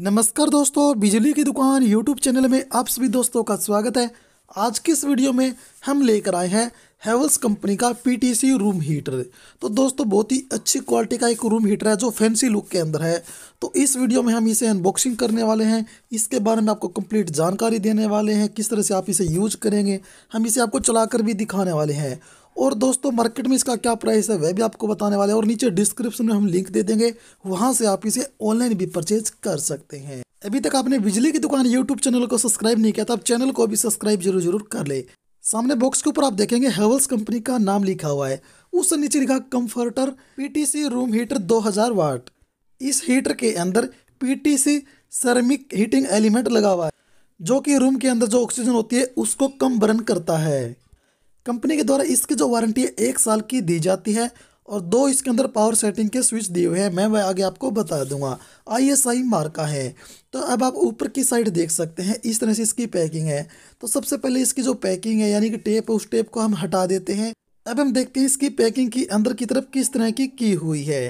नमस्कार दोस्तों बिजली की दुकान यूट्यूब चैनल में आप सभी दोस्तों का स्वागत है आज की इस वीडियो में हम लेकर आए हैं हेवल्स कंपनी का पीटीसी रूम हीटर तो दोस्तों बहुत ही अच्छी क्वालिटी का एक रूम हीटर है जो फैंसी लुक के अंदर है तो इस वीडियो में हम इसे अनबॉक्सिंग करने वाले हैं इसके बारे में आपको कंप्लीट जानकारी देने वाले हैं किस तरह से आप इसे यूज करेंगे हम इसे आपको चलाकर भी दिखाने वाले हैं और दोस्तों मार्केट में इसका क्या प्राइस है वह भी आपको बताने वाले हैं और नीचे डिस्क्रिप्शन में हम लिंक दे देंगे वहाँ से आप इसे ऑनलाइन भी परचेज कर सकते हैं अभी तक आपने बिजली की दुकान यूट्यूब चैनल को सब्सक्राइब नहीं किया था आप चैनल को भी सब्सक्राइब जरूर जरूर कर ले सामने बॉक्स के ऊपर आप देखेंगे हेवल्स कंपनी का नाम लिखा हुआ है उससे नीचे लिखा comforter PTC room heater 2000 watt इस हीटर के अंदर पीटीसी सर्मिक हीटिंग एलिमेंट लगा हुआ है जो कि रूम के अंदर जो ऑक्सीजन होती है उसको कम बर्न करता है कंपनी के द्वारा इसकी जो वारंटी है एक साल की दी जाती है और दो इसके अंदर पावर सेटिंग के स्विच दिए हुए हैं मैं वह आगे आपको बता दूंगा आईएसआई एस आई मार्का है तो अब आप ऊपर की साइड देख सकते हैं इस तरह से इसकी पैकिंग है तो सबसे पहले इसकी जो पैकिंग है यानी कि टेप है उस टेप को हम हटा देते हैं अब हम देखते हैं इसकी पैकिंग की अंदर की तरफ किस तरह की की हुई है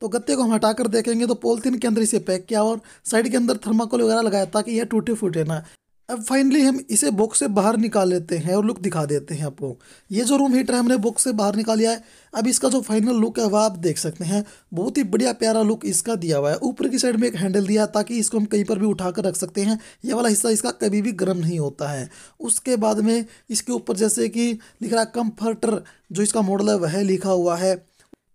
तो गत्ते को हम हटा कर देखेंगे तो पोलथीन के अंदर इसे पैक किया और साइड के अंदर थर्माकोल वगैरह लगाया ताकि यह टूटे फूटे ना अब फाइनली हम इसे बॉक्स से बाहर निकाल लेते हैं और लुक दिखा देते हैं आपको ये जो रूम हीटर है हमने बॉक्स से बाहर निकाल लिया है अब इसका जो फाइनल लुक है वह आप देख सकते हैं बहुत ही बढ़िया प्यारा लुक इसका दिया हुआ है ऊपर की साइड में एक हैंडल दिया ताकि इसको हम कहीं पर भी उठा कर रख सकते हैं ये वाला हिस्सा इसका कभी भी गर्म नहीं होता है उसके बाद में इसके ऊपर जैसे कि लिख रहा है कम्फर्टर जो इसका मॉडल है वह लिखा हुआ है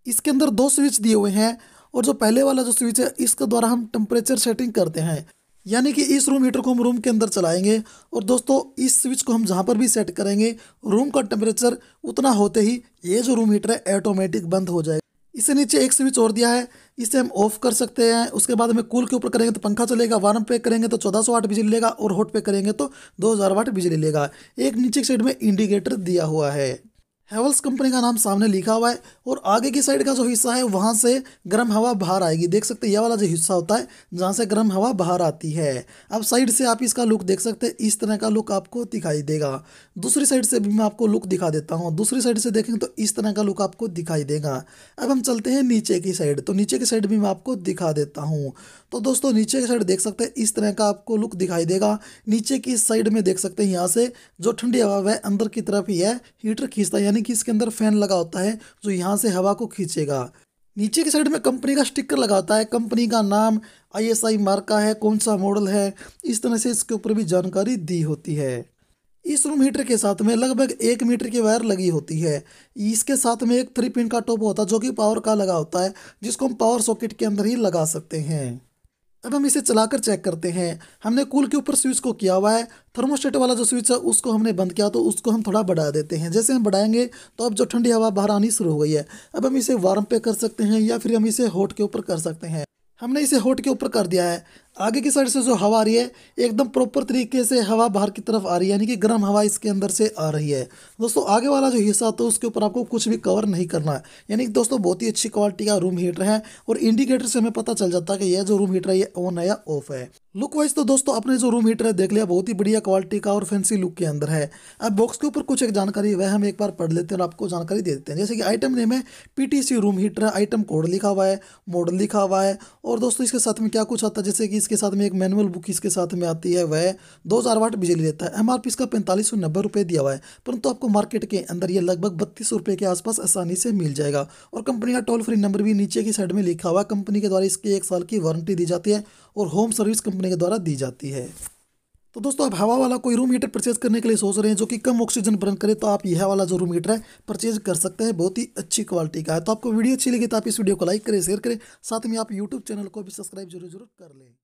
इसके अंदर दो स्विच दिए हुए हैं और जो पहले वाला जो स्विच है इसके द्वारा हम टेम्परेचर सेटिंग करते हैं यानी कि इस रूम हीटर को हम रूम के अंदर चलाएंगे और दोस्तों इस स्विच को हम जहाँ पर भी सेट करेंगे रूम का टेम्परेचर उतना होते ही ये जो रूम हीटर है ऑटोमेटिक बंद हो जाएगा इसे नीचे एक स्विच और दिया है इसे हम ऑफ कर सकते हैं उसके बाद हमें कूल के ऊपर करेंगे तो पंखा चलेगा वार्म पे करेंगे तो 1400 वाट बिजली लेगा और हॉट पे करेंगे तो 2000 वाट बिजली लेगा एक नीचे साइड में इंडिकेटर दिया हुआ है हैवल्स कंपनी का नाम सामने लिखा हुआ है और आगे की साइड का जो हिस्सा है वहाँ से गर्म हवा बाहर आएगी देख सकते हैं यह वाला जो हिस्सा होता है जहाँ से गर्म हवा बाहर आती है अब साइड से आप इसका लुक देख सकते हैं इस तरह का लुक आपको दिखाई देगा दूसरी साइड से भी मैं आपको लुक दिखा देता हूँ दूसरी साइड से देखेंगे तो इस तरह का लुक आपको दिखाई देगा अब हम चलते हैं नीचे की साइड तो नीचे की साइड भी मैं आपको दिखा देता हूँ तो दोस्तों नीचे की साइड देख सकते हैं इस तरह का आपको लुक दिखाई देगा नीचे की साइड में देख सकते हैं यहाँ से जो ठंडी हवा है अंदर की तरफ ही है हीटर खींचता है यानी यानी कि इसके अंदर फैन लगा होता है जो यहाँ से हवा को खींचेगा नीचे की साइड में कंपनी का स्टिकर लगा होता है कंपनी का नाम आईएसआई मार्का है कौन सा मॉडल है इस तरह से इसके ऊपर भी जानकारी दी होती है इस रूम हीटर के साथ में लगभग एक मीटर की वायर लगी होती है इसके साथ में एक थ्री पिन का टॉप होता है जो कि पावर का लगा होता है जिसको हम पावर सॉकेट के अंदर ही लगा सकते हैं अब हम इसे चलाकर चेक करते हैं हमने कूल के ऊपर स्विच को किया हुआ है थर्मोस्टेट वाला जो स्विच है उसको हमने बंद किया तो उसको हम थोड़ा बढ़ा देते हैं जैसे हम बढ़ाएंगे तो अब जो ठंडी हवा बाहर आनी शुरू हो गई है अब हम इसे वार्म पे कर सकते हैं या फिर हम इसे हॉट के ऊपर कर सकते हैं हमने इसे होट के ऊपर कर दिया है आगे की साइड से जो हवा आ रही है एकदम प्रॉपर तरीके से हवा बाहर की तरफ आ रही है यानी कि गर्म हवा इसके अंदर से आ रही है दोस्तों आगे वाला जो हिस्सा तो उसके ऊपर आपको कुछ भी कवर नहीं करना है यानी कि दोस्तों बहुत ही अच्छी क्वालिटी का रूम हीटर है और इंडिकेटर से हमें पता चल जाता है कि यह जो रूम हीटर है ये ऑन है या ऑफ है लुक वाइज तो दोस्तों आपने जो रूम हीटर है देख लिया बहुत ही बढ़िया क्वालिटी का और फैंसी लुक के अंदर है अब बॉक्स के ऊपर कुछ एक जानकारी वह हम एक बार पढ़ लेते हैं और आपको जानकारी दे देते हैं जैसे कि आइटम नेम है पीटीसी रूम हीटर है आइटम कोड लिखा हुआ है मॉडल लिखा हुआ है और दोस्तों इसके साथ में क्या कुछ आता है जैसे कि इसके साथ में एक मैनुअल बुक इसके साथ में आती है वह दो हज़ार वाट बिजली लेता है एम इसका पैंतालीस सौ नब्बे रुपये दिया हुआ है परंतु आपको मार्केट के अंदर यह लगभग बत्तीस रुपये के आसपास आसानी से मिल जाएगा और कंपनी का टोल फ्री नंबर भी नीचे की साइड में लिखा हुआ है कंपनी के द्वारा इसकी एक साल की वारंटी दी जाती है और होम सर्विस कंपनी कंपनी के द्वारा दी जाती है तो दोस्तों आप हवा वाला कोई रूम हीटर परचेज करने के लिए सोच रहे हैं जो कि कम ऑक्सीजन बर्न करे तो आप यह वाला जो रूम हीटर है परचेज कर सकते हैं बहुत ही अच्छी क्वालिटी का है तो आपको वीडियो अच्छी लगी तो आप इस वीडियो को लाइक करें शेयर करें साथ में आप यूट्यूब चैनल को भी सब्सक्राइब जरूर जरूर कर लें